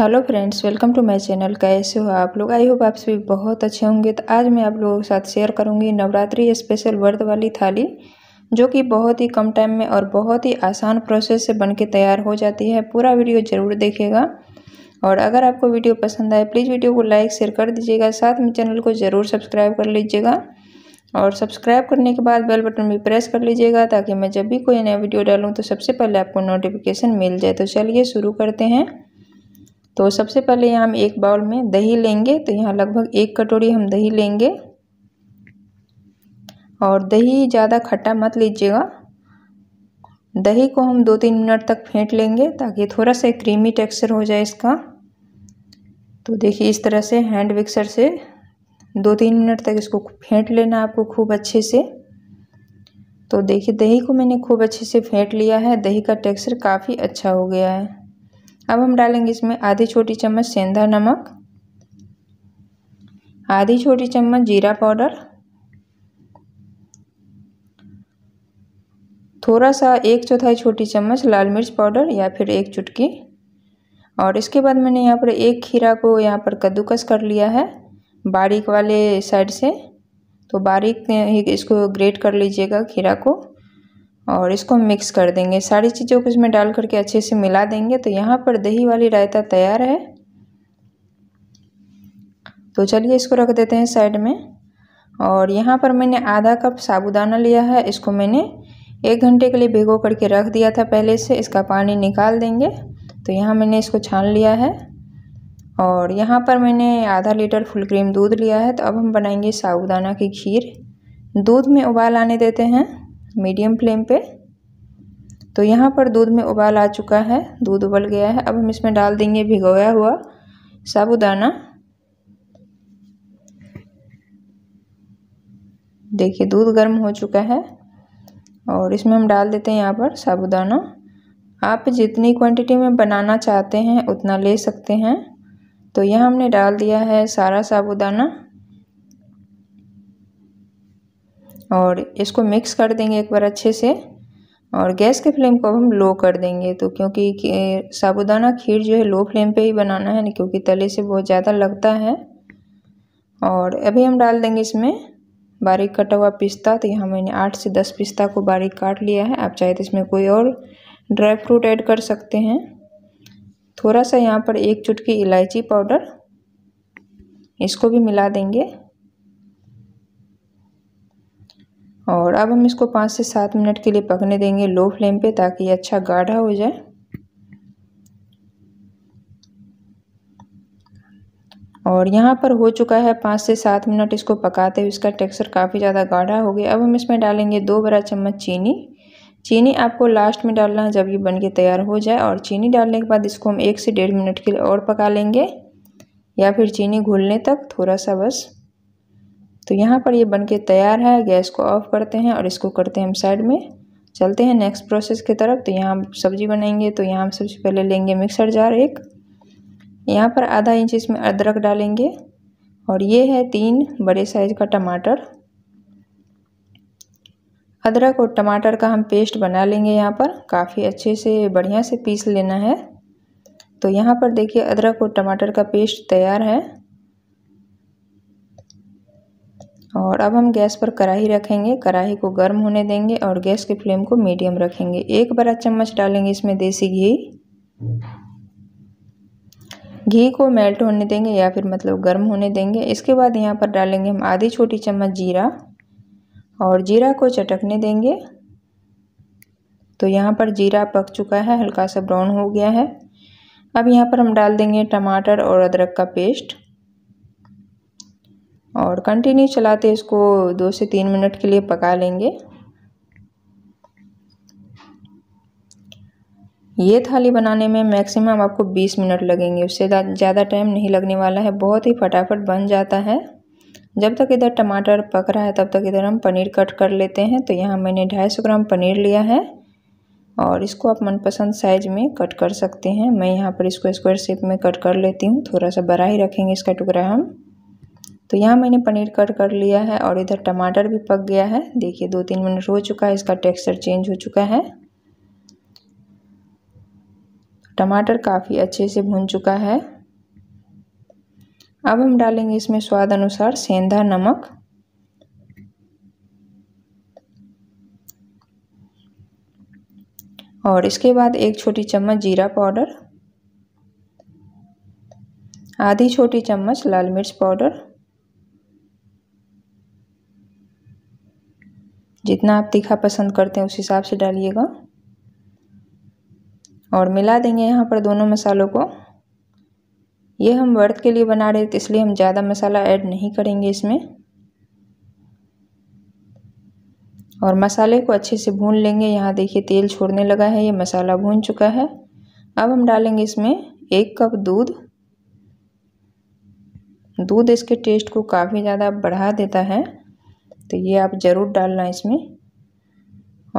hello friends welcome to my channel कैसे हो आप लोग आई होप आप सभी बहुत अच्छे होंगे तो आज मैं आप लोगों के साथ शेयर करूंगी नवरात्रि स्पेशल व्रत वाली थाली जो कि बहुत ही कम टाइम में और बहुत ही आसान प्रोसेस से बन के तैयार हो जाती है पूरा वीडियो ज़रूर देखिएगा और अगर आपको वीडियो पसंद आए प्लीज़ वीडियो को लाइक शेयर कर दीजिएगा साथ में चैनल को ज़रूर सब्सक्राइब कर लीजिएगा और सब्सक्राइब करने के बाद बेल बटन भी प्रेस कर लीजिएगा ताकि मैं जब भी कोई नया वीडियो डालूँ तो सबसे पहले आपको नोटिफिकेशन मिल जाए तो चलिए शुरू करते हैं तो सबसे पहले यहाँ हम एक बाउल में दही लेंगे तो यहाँ लगभग एक कटोरी हम दही लेंगे और दही ज़्यादा खट्टा मत लीजिएगा दही को हम दो तीन मिनट तक फेंट लेंगे ताकि थोड़ा सा क्रीमी टेक्सचर हो जाए इसका तो देखिए इस तरह से हैंड मिक्सर से दो तीन मिनट तक इसको फेंट लेना आपको खूब अच्छे से तो देखिए दही को मैंने खूब अच्छे से फेंट लिया है दही का टेक्सचर काफ़ी अच्छा हो गया है अब हम डालेंगे इसमें आधी छोटी चम्मच सेंधा नमक आधी छोटी चम्मच जीरा पाउडर थोड़ा सा एक चौथाई छोटी चम्मच लाल मिर्च पाउडर या फिर एक चुटकी और इसके बाद मैंने यहाँ पर एक खीरा को यहाँ पर कद्दूकस कर लिया है बारीक वाले साइड से तो बारीक इसको ग्रेट कर लीजिएगा खीरा को और इसको मिक्स कर देंगे सारी चीज़ों को इसमें डाल करके अच्छे से मिला देंगे तो यहाँ पर दही वाली रायता तैयार है तो चलिए इसको रख देते हैं साइड में और यहाँ पर मैंने आधा कप साबुदाना लिया है इसको मैंने एक घंटे के लिए भिगो करके रख दिया था पहले से इसका पानी निकाल देंगे तो यहाँ मैंने इसको छान लिया है और यहाँ पर मैंने आधा लीटर फुल क्रीम दूध लिया है तो अब हम बनाएंगे साबुदाना की खीर दूध में उबाल आने देते हैं मीडियम फ्लेम पे तो यहाँ पर दूध में उबाल आ चुका है दूध उबल गया है अब हम इसमें डाल देंगे भिगोया हुआ साबुदाना देखिए दूध गर्म हो चुका है और इसमें हम डाल देते हैं यहाँ पर साबुदाना आप जितनी क्वांटिटी में बनाना चाहते हैं उतना ले सकते हैं तो यह हमने डाल दिया है सारा साबुदाना और इसको मिक्स कर देंगे एक बार अच्छे से और गैस के फ्लेम को हम लो कर देंगे तो क्योंकि साबुदाना खीर जो है लो फ्लेम पे ही बनाना है क्योंकि तले से बहुत ज़्यादा लगता है और अभी हम डाल देंगे इसमें बारीक कटा हुआ पिस्ता तो यहाँ मैंने आठ से दस पिस्ता को बारीक काट लिया है आप चाहे तो इसमें कोई और ड्राई फ्रूट ऐड कर सकते हैं थोड़ा सा यहाँ पर एक चुटकी इलायची पाउडर इसको भी मिला देंगे और अब हम इसको पाँच से सात मिनट के लिए पकने देंगे लो फ्लेम पे ताकि ये अच्छा गाढ़ा हो जाए और यहाँ पर हो चुका है पाँच से सात मिनट इसको पकाते हुए इसका टेक्सचर काफ़ी ज़्यादा गाढ़ा हो गया अब हम इसमें डालेंगे दो बड़ा चम्मच चीनी चीनी आपको लास्ट में डालना है जब ये बन के तैयार हो जाए और चीनी डालने के बाद इसको हम एक से डेढ़ मिनट के लिए और पका लेंगे या फिर चीनी घुलने तक थोड़ा सा बस तो यहाँ पर ये बनके तैयार है गैस को ऑफ करते हैं और इसको करते हैं हम साइड में चलते हैं नेक्स्ट प्रोसेस की तरफ तो यहाँ सब्जी बनाएंगे तो यहाँ हम सबसे पहले लेंगे मिक्सर जार एक यहाँ पर आधा इंच इसमें अदरक डालेंगे और ये है तीन बड़े साइज का टमाटर अदरक और टमाटर का हम पेस्ट बना लेंगे यहाँ पर काफ़ी अच्छे से बढ़िया से पीस लेना है तो यहाँ पर देखिए अदरक और टमाटर का पेस्ट तैयार है और अब हम गैस पर कढ़ाई रखेंगे कढ़ाई को गर्म होने देंगे और गैस के फ्लेम को मीडियम रखेंगे एक बड़ा चम्मच डालेंगे इसमें देसी घी घी को मेल्ट होने देंगे या फिर मतलब गर्म होने देंगे इसके बाद यहाँ पर डालेंगे हम आधी छोटी चम्मच जीरा और जीरा को चटकने देंगे तो यहाँ पर जीरा पक चुका है हल्का सा ब्राउन हो गया है अब यहाँ पर हम डाल देंगे टमाटर और अदरक का पेस्ट और कंटिन्यू चलाते इसको दो से तीन मिनट के लिए पका लेंगे ये थाली बनाने में मैक्सिमम आपको 20 मिनट लगेंगे उससे ज़्यादा टाइम नहीं लगने वाला है बहुत ही फटाफट बन जाता है जब तक इधर टमाटर पक रहा है तब तक इधर हम पनीर कट कर लेते हैं तो यहाँ मैंने ढाई सौ ग्राम पनीर लिया है और इसको आप मनपसंद साइज में कट कर सकते हैं मैं यहाँ पर इसको स्क्वायर शेप में कट कर लेती हूँ थोड़ा सा बड़ा ही रखेंगे इसका टुकड़ा हम तो यहाँ मैंने पनीर कट कर लिया है और इधर टमाटर भी पक गया है देखिए दो तीन मिनट हो चुका है इसका टेक्सचर चेंज हो चुका है टमाटर काफ़ी अच्छे से भून चुका है अब हम डालेंगे इसमें स्वाद अनुसार सेंधा नमक और इसके बाद एक छोटी चम्मच जीरा पाउडर आधी छोटी चम्मच लाल मिर्च पाउडर जितना आप तीखा पसंद करते हैं उस हिसाब से डालिएगा और मिला देंगे यहाँ पर दोनों मसालों को ये हम व्रत के लिए बना रहे थे इसलिए हम ज़्यादा मसाला ऐड नहीं करेंगे इसमें और मसाले को अच्छे से भून लेंगे यहाँ देखिए तेल छोड़ने लगा है ये मसाला भून चुका है अब हम डालेंगे इसमें एक कप दूध दूध इसके टेस्ट को काफ़ी ज़्यादा बढ़ा देता है तो ये आप ज़रूर डालना इसमें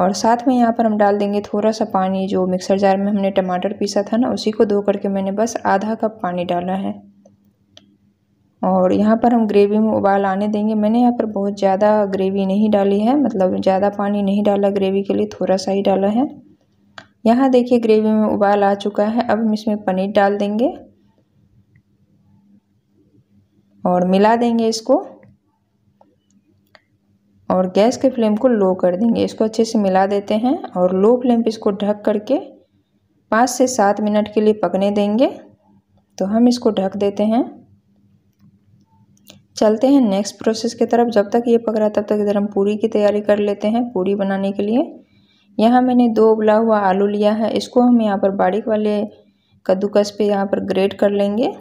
और साथ में यहाँ पर हम डाल देंगे थोड़ा सा पानी जो मिक्सर जार में हमने टमाटर पीसा था ना उसी को धो करके मैंने बस आधा कप पानी डाला है और यहाँ पर हम ग्रेवी में उबाल आने देंगे मैंने यहाँ पर बहुत ज़्यादा ग्रेवी नहीं डाली है मतलब ज़्यादा पानी नहीं डाला ग्रेवी के लिए थोड़ा सा ही डाला है यहाँ देखिए ग्रेवी में उबाल आ चुका है अब हम इसमें पनीर डाल देंगे और मिला देंगे इसको और गैस के फ्लेम को लो कर देंगे इसको अच्छे से मिला देते हैं और लो फ्लेम पे इसको ढक करके पाँच से सात मिनट के लिए पकने देंगे तो हम इसको ढक देते हैं चलते हैं नेक्स्ट प्रोसेस की तरफ जब तक ये पक रहा तब तक इधर हम पूरी की तैयारी कर लेते हैं पूरी बनाने के लिए यहाँ मैंने दो उबला हुआ आलू लिया है इसको हम यहाँ पर बारीक वाले कद्दूकस पे यहाँ पर ग्रेट कर लेंगे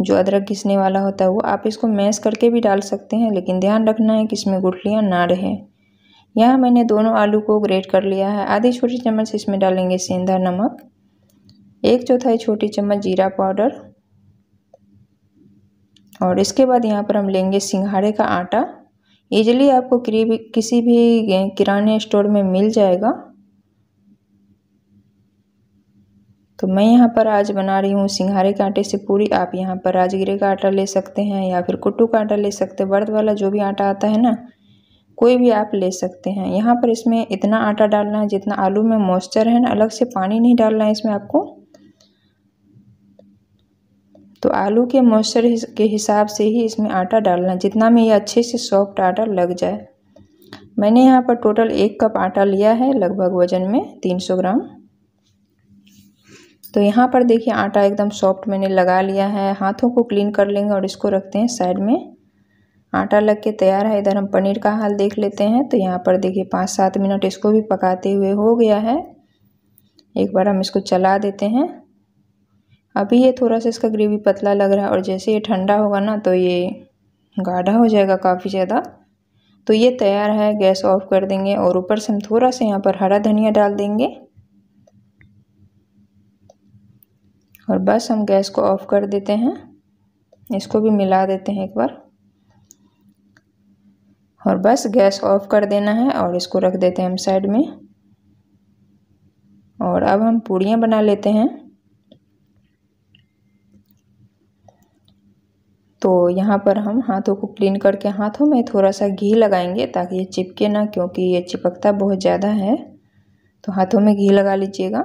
जो अदरक घिसने वाला होता है वो आप इसको मैश करके भी डाल सकते हैं लेकिन ध्यान रखना है कि इसमें गुठलियाँ ना रहें यहाँ मैंने दोनों आलू को ग्रेट कर लिया है आधी छोटी चम्मच इसमें डालेंगे सेंधा नमक एक चौथाई छोटी चम्मच जीरा पाउडर और इसके बाद यहाँ पर हम लेंगे सिंघाड़े का आटा इजली आपको किसी भी किराने स्टोर में मिल जाएगा तो मैं यहाँ पर आज बना रही हूँ सिंघारे के आटे से पूरी आप यहाँ पर राजगिरे का आटा ले सकते हैं या फिर कुट्टू का आटा ले सकते हैं बर्द वाला जो भी आटा आता है ना कोई भी आप ले सकते हैं यहाँ पर इसमें इतना आटा डालना है जितना आलू में मॉइस्चर है ना अलग से पानी नहीं डालना है इसमें आपको तो आलू के मॉइस्चर के हिसाब से ही इसमें आटा डालना है जितना में ये अच्छे से सॉफ्ट आटा लग जाए मैंने यहाँ पर टोटल एक कप आटा लिया है लगभग वज़न में 300 ग्राम तो यहाँ पर देखिए आटा एकदम सॉफ्ट मैंने लगा लिया है हाथों को क्लीन कर लेंगे और इसको रखते हैं साइड में आटा लग के तैयार है इधर हम पनीर का हाल देख लेते हैं तो यहाँ पर देखिए पाँच सात मिनट इसको भी पकाते हुए हो गया है एक बार हम इसको चला देते हैं अभी ये थोड़ा सा इसका ग्रेवी पतला लग रहा है और जैसे ये ठंडा होगा ना तो ये गाढ़ा हो जाएगा काफ़ी ज़्यादा तो ये तैयार है गैस ऑफ कर देंगे और ऊपर से हम थोड़ा सा यहाँ पर हरा धनिया डाल देंगे और बस हम गैस को ऑफ़ कर देते हैं इसको भी मिला देते हैं एक बार और बस गैस ऑफ़ कर देना है और इसको रख देते हैं हम साइड में और अब हम पूड़ियाँ बना लेते हैं तो यहाँ पर हम हाथों को क्लीन करके हाथों में थोड़ा सा घी लगाएंगे ताकि ये चिपके ना क्योंकि ये चिपकता बहुत ज़्यादा है तो हाथों में घी लगा लीजिएगा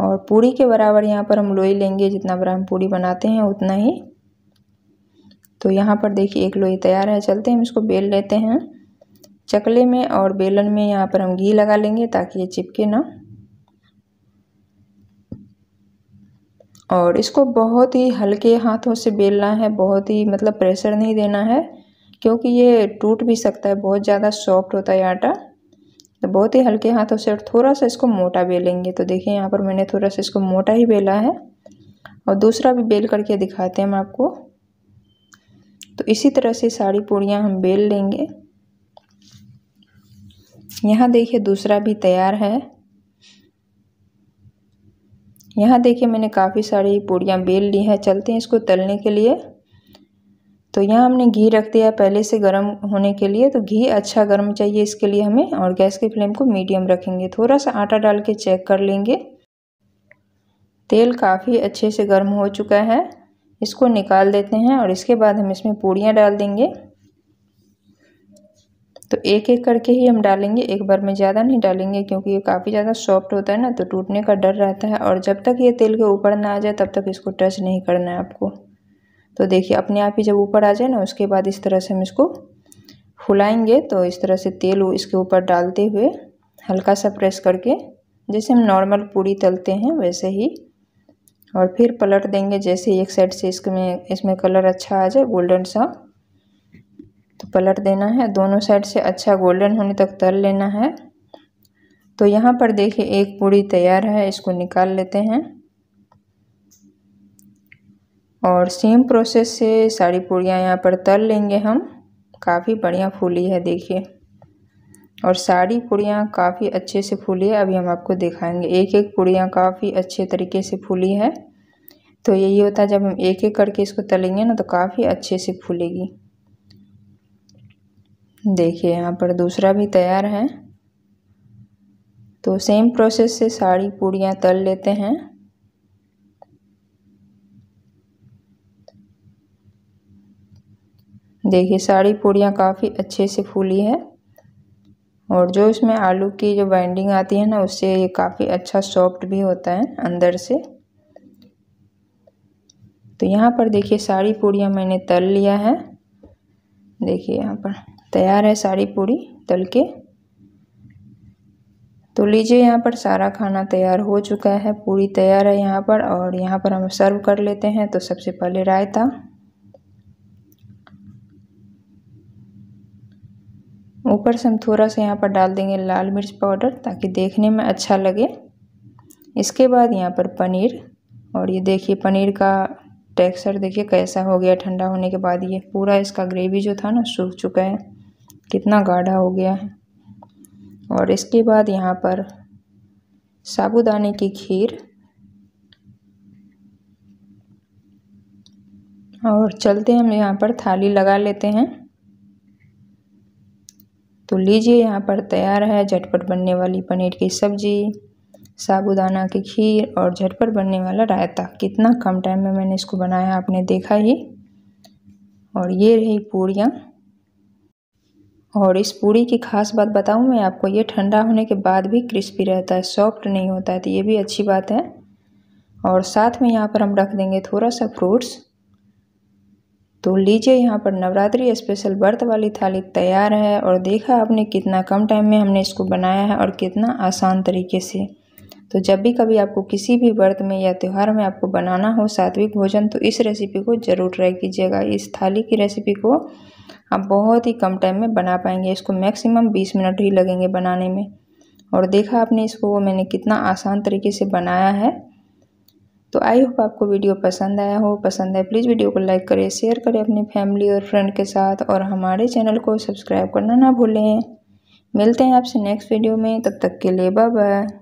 और पूड़ी के बराबर यहाँ पर हम लोई लेंगे जितना बड़ा हम पूड़ी बनाते हैं उतना ही तो यहाँ पर देखिए एक लोई तैयार है चलते हम इसको बेल लेते हैं चकले में और बेलन में यहाँ पर हम घी लगा लेंगे ताकि ये चिपके ना और इसको बहुत ही हल्के हाथों से बेलना है बहुत ही मतलब प्रेशर नहीं देना है क्योंकि ये टूट भी सकता है बहुत ज़्यादा सॉफ्ट होता है आटा तो बहुत ही हल्के हाथों से और थोड़ा सा इसको मोटा बेलेंगे तो देखिए यहाँ पर मैंने थोड़ा सा इसको मोटा ही बेला है और दूसरा भी बेल करके दिखाते हैं हम आपको तो इसी तरह से सारी पूड़ियाँ हम बेल लेंगे यहाँ देखिए दूसरा भी तैयार है यहाँ देखिए मैंने काफ़ी सारी पूड़ियाँ बेल ली हैं चलते हैं इसको तलने के लिए तो यहाँ हमने घी रख दिया पहले से गर्म होने के लिए तो घी अच्छा गर्म चाहिए इसके लिए हमें और गैस की फ्लेम को मीडियम रखेंगे थोड़ा सा आटा डाल के चेक कर लेंगे तेल काफ़ी अच्छे से गर्म हो चुका है इसको निकाल देते हैं और इसके बाद हम इसमें पूड़ियाँ डाल देंगे तो एक एक करके ही हम डालेंगे एक बार में ज़्यादा नहीं डालेंगे क्योंकि ये काफ़ी ज़्यादा सॉफ्ट होता है ना तो टूटने का डर रहता है और जब तक ये तेल के ऊपर ना आ जाए तब तक इसको टच नहीं करना है आपको तो देखिए अपने आप ही जब ऊपर आ जाए ना उसके बाद इस तरह से हम इसको फुलाएंगे तो इस तरह से तेल इसके ऊपर डालते हुए हल्का सा प्रेस करके जैसे हम नॉर्मल पूड़ी तलते हैं वैसे ही और फिर पलट देंगे जैसे एक साइड से इसमें इसमें कलर अच्छा आ जाए गोल्डन सा तो पलट देना है दोनों साइड से अच्छा गोल्डन होने तक तल लेना है तो यहाँ पर देखिए एक पूड़ी तैयार है इसको निकाल लेते हैं और सेम प्रोसेस से सारी पूड़ियाँ यहाँ पर तल लेंगे हम काफ़ी बढ़िया फूली है देखिए और सारी पूड़ियाँ काफ़ी अच्छे से फूली है अभी हम आपको दिखाएंगे एक एक पूड़ियाँ काफ़ी अच्छे तरीके से फूली है तो यही होता है जब हम एक एक करके इसको तलेंगे ना तो काफ़ी अच्छे से फूलेगी देखिए यहाँ पर दूसरा भी तैयार है तो सेम प्रोसेस से सारी पूड़ियाँ तल लेते हैं देखिए सारी पूड़ियाँ काफ़ी अच्छे से फूली है और जो इसमें आलू की जो बाइंडिंग आती है ना उससे ये काफ़ी अच्छा सॉफ्ट भी होता है अंदर से तो यहाँ पर देखिए सारी पूड़ियाँ मैंने तल लिया है देखिए यहाँ पर तैयार है सारी पूड़ी तल के तो लीजिए यहाँ पर सारा खाना तैयार हो चुका है पूरी तैयार है यहाँ पर और यहाँ पर हम सर्व कर लेते हैं तो सबसे पहले रायता ऊपर से हम थोड़ा सा यहाँ पर डाल देंगे लाल मिर्च पाउडर ताकि देखने में अच्छा लगे इसके बाद यहाँ पर पनीर और ये देखिए पनीर का टेक्सचर देखिए कैसा हो गया ठंडा होने के बाद ये पूरा इसका ग्रेवी जो था ना सूख चुका है कितना गाढ़ा हो गया है और इसके बाद यहाँ पर साबुदाने की खीर और चलते हम यहाँ पर थाली लगा लेते हैं तो लीजिए यहाँ पर तैयार है झटपट बनने वाली पनीर की सब्ज़ी साबुदाना की खीर और झटपट बनने वाला रायता कितना कम टाइम में मैंने इसको बनाया आपने देखा ही और ये रही पूड़ियाँ और इस पूड़ी की खास बात बताऊँ मैं आपको ये ठंडा होने के बाद भी क्रिस्पी रहता है सॉफ्ट नहीं होता है तो ये भी अच्छी बात है और साथ में यहाँ पर हम रख देंगे थोड़ा सा फ्रूट्स तो लीजिए यहाँ पर नवरात्रि स्पेशल व्रत वाली थाली तैयार है और देखा आपने कितना कम टाइम में हमने इसको बनाया है और कितना आसान तरीके से तो जब भी कभी आपको किसी भी व्रत में या त्यौहार में आपको बनाना हो सात्विक भोजन तो इस रेसिपी को ज़रूर ट्राई कीजिएगा इस थाली की रेसिपी को आप बहुत ही कम टाइम में बना पाएंगे इसको मैक्सिमम बीस मिनट ही लगेंगे बनाने में और देखा आपने इसको मैंने कितना आसान तरीके से बनाया है तो आई होप आपको वीडियो पसंद आया हो पसंद है प्लीज़ वीडियो को लाइक करें शेयर करें अपनी फैमिली और फ्रेंड के साथ और हमारे चैनल को सब्सक्राइब करना ना भूलें मिलते हैं आपसे नेक्स्ट वीडियो में तब तक के लिए बाय बाय